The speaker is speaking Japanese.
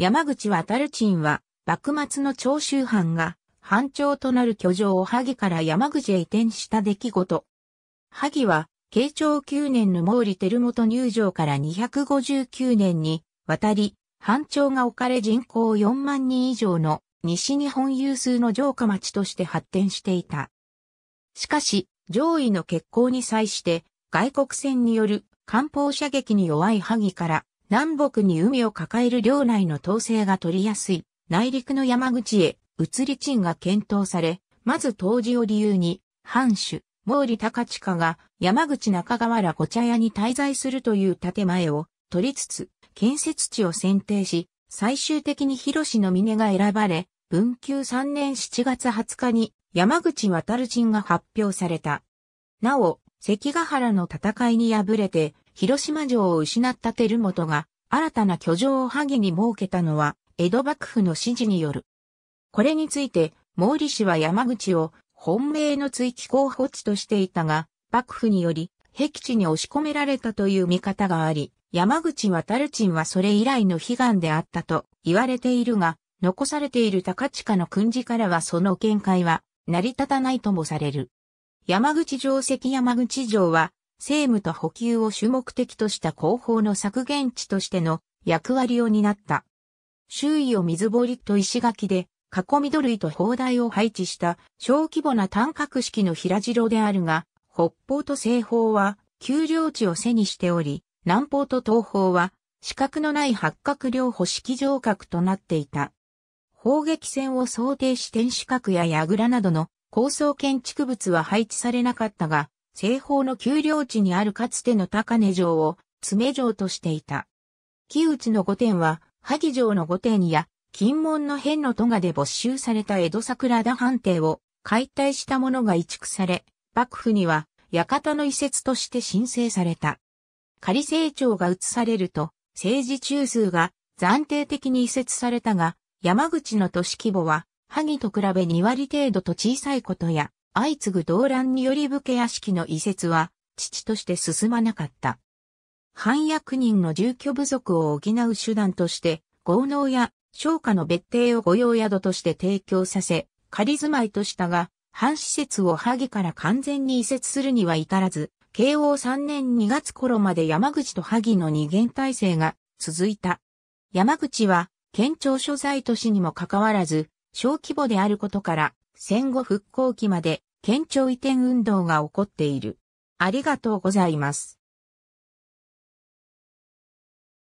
山口渡る賃は、幕末の長州藩が、藩長となる居城を萩から山口へ移転した出来事。萩は、慶長9年の毛利輝元入城から259年に、渡り、藩長が置かれ人口4万人以上の西日本有数の城下町として発展していた。しかし、上位の欠航に際して、外国船による艦砲射撃に弱い萩から、南北に海を抱える領内の統制が取りやすい内陸の山口へ移り賃が検討され、まず当時を理由に、藩主、毛利高近が山口中川ら御茶屋に滞在するという建前を取りつつ、建設地を選定し、最終的に広志の峰が選ばれ、文久3年7月20日に山口渡る陣が発表された。なお、関ヶ原の戦いに敗れて広島城を失った照元が、新たな居城を萩に設けたのは、江戸幕府の指示による。これについて、毛利氏は山口を本命の追記候補地としていたが、幕府により、僻地に押し込められたという見方があり、山口渡る鎮はそれ以来の悲願であったと言われているが、残されている高近の訓示からはその見解は成り立たないともされる。山口城跡山口城は政務と補給を主目的とした広報の削減地としての役割を担った。周囲を水堀と石垣で囲み土類と砲台を配置した小規模な単角式の平城であるが、北方と西方は丘陵地を背にしており、南方と東方は四角のない八角両方式城郭となっていた。砲撃戦を想定し天守閣や櫓などの高層建築物は配置されなかったが、西方の丘陵地にあるかつての高根城を爪城としていた。木内の御殿は、萩城の御殿や、金門の辺の戸賀で没収された江戸桜田藩邸を解体したものが移築され、幕府には、館の移設として申請された。仮成長が移されると、政治中枢が暫定的に移設されたが、山口の都市規模は、萩と比べ2割程度と小さいことや、相次ぐ動乱により武家屋敷の移設は、父として進まなかった。反役人の住居不足を補う手段として、豪農や商家の別邸を御用宿として提供させ、仮住まいとしたが、藩施設を萩から完全に移設するには至らず、慶応3年2月頃まで山口と萩の二元体制が続いた。山口は県庁所在都市にもかかわらず、小規模であることから、戦後復興期まで県庁移転運動が起こっている。ありがとうございます。